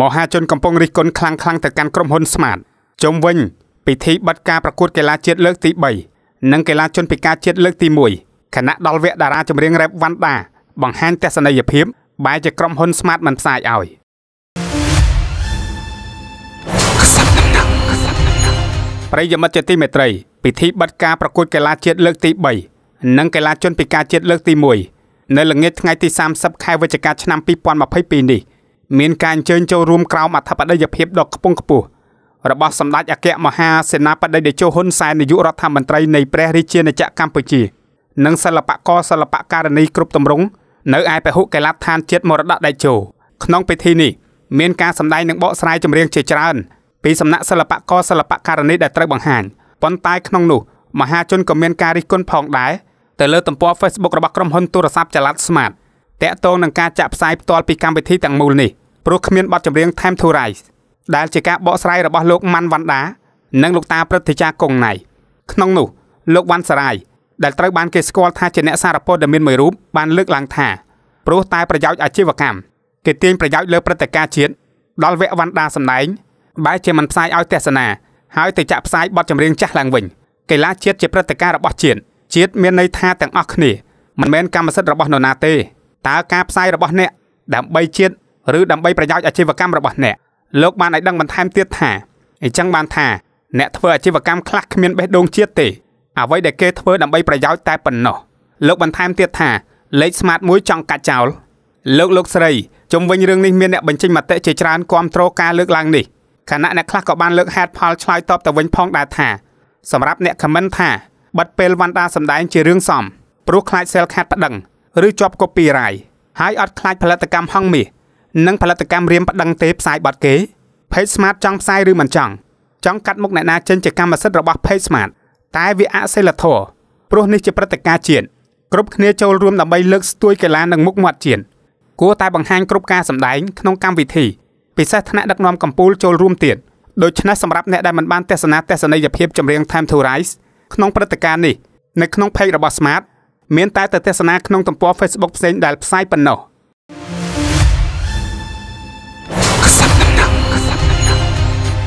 មហាជនកំពុងរិះគន់ខ្លាំងៗទៅកាន់ក្រុមហ៊ុន Smart ជុំវិញពិធីបិទការប្រកួតកីឡាជាតិលើកទី3និងកីឡាជនពិការជាតិលើកទី1ខណៈដល់វគ្គតារាចម្រៀងរ៉េបវ៉ាន់ដាបង្ហាញទស្សនីយភាពបែរជាក្រុមហ៊ុន Smart មិនផ្សាយឲ្យប្រិយមិត្តជាទីមេត្រីពិធីបិទការប្រកួតកីឡាជាតិលើកទី3និងកីឡាជនពិការជាតិលើកទី1នៅល្ងាចថ្ងៃទី30ខែវិច្ឆិកាឆ្នាំ2022នេះមានការអញ្ជើញចូលរួមក្រោមអធិបតេយ្យភាពដ៏ខ្ពង់ខ្ពស់របស់សម្ដេចអគ្គមហាសេនាបតីតេជោហ៊ុនសែននាយករដ្ឋមន្ត្រីនៃព្រះរាជាណាចក្រកម្ពុជានិងសិល្បករសិល្បករនីគ្រប់ទម្រង់នៅឯពហុកីឡដ្ឋានជាតិមរតកតេជោក្នុងពិធីនេះមានការសម្ដែងនិងបកស្រាយចម្រៀងជាច្រើនពីសំណាក់សិល្បករសិល្បករនីដែលត្រូវបង្ហាញប៉ុន្តែក្នុងនោះមហាជនក៏មានការរិះគន់ផងដែរទៅលើទំព័រ Facebook របស់ក្រុមហ៊ុនទូរស័ព្ទចល័ត Smart តាក់ទងនឹងការចាក់ផ្សាយផ្ទាល់ពីកម្មវិធីទាំងមូលនេះព្រោះគ្មានបទចម្រៀង Time to Rise ដែលជាការបកស្រាយរបស់លោកម៉ាន់វ៉ាន់ដានិងលោកតាព្រឹទ្ធាចារ្យកុងណៃក្នុងនោះលោកវ៉ាន់សារាយដែលត្រូវបានគេស្គាល់ថាជាអ្នកសារព័ត៌មានមួយរូបបានលើកឡើងថាព្រោះតែប្រយោជន៍អាជីវកម្មគេទាញប្រយោជន៍លើព្រឹត្តិការណ៍ជាតិដល់វគ្គវ៉ាន់ដាសម្ដែងបែរជាមិនផ្សាយឲ្យទស្សនាហើយទៅចាក់ផ្សាយបទចម្រៀងចាស់ឡើងវិញកីឡាជាតិជាព្រឹត្តិការណ៍របស់ជាតិជាតិមានន័យថាទាំងអស់គ្នាមិនមែនកម្មសិទ្ធិរបស់នរណាទេតើការផ្សាយរបស់អ្នកដើម្បីជាតិឬដើម្បីប្រយោជន៍អាជីវកម្មរបស់អ្នកលោកបានឲ្យដឹងបន្ថែមទៀតថាអញ្ចឹងបានថាអ្នកធ្វើអាជីវកម្មខ្លះគ្មានបេះដូងជាតិទេអ្វីដែលគេធ្វើដើម្បីប្រយោជន៍តែប៉ុណ្ណោះលោកបន្ថែមទៀតថាលេខស្មាតមួយចង់កាត់ចោលលោកលោកស្រីជំវិញរឿងនេះមានអ្នកបញ្ចេញមតិជាច្រើនគាំទ្រការលើកឡើងនេះខណៈអ្នកខ្លះក៏បានលើកហេតុផលឆ្លើយតបទៅវិញផងដែរថាសម្រាប់អ្នកខមមិនថាបាត់ពេលវ៉ាន់ដាសម្ដែងជារឿងសំព្រោះខ្លាចសែលខាត់ប្តឹងឬជាប់ copyright ហើយអត់ខ្លាចផលិតកម្មហងមាសនិងផលិតកម្មរៀមប្តឹងទេផ្សាយបាត់គេ Page Smart ចង់ផ្សាយឬមិនចង់ចង់កាត់មុខអ្នកណាចេញជាកម្មសិទ្ធិរបស់ Page Smart តែវាអសិលធម៌ព្រោះនេះជាព្រឹត្តិការណ៍ជាតិគ្រប់គ្នាចូលរួមដើម្បីលើកស្ទួយកីឡានិងមុខមាត់ជាតិគួរតែបង្ហាញគ្រប់ការសម្ដែងក្នុងកម្មវិធីពិសេសថ្នាក់ដឹកនាំកម្ពុជាចូលរួមទៀតដូច្នេះសម្រាប់អ្នកដែលមិនបានទស្សនាទស្សនីយភាពចម្រៀង Time to Rise ក្នុងព្រឹត្តិការណ៍នេះនៅក្នុង page របស់ Smart មានតែទៅទស្សនាក្នុងទំព័រ Facebook ផ្សេងដែលផ្សាយប៉ុណ្ណោះ។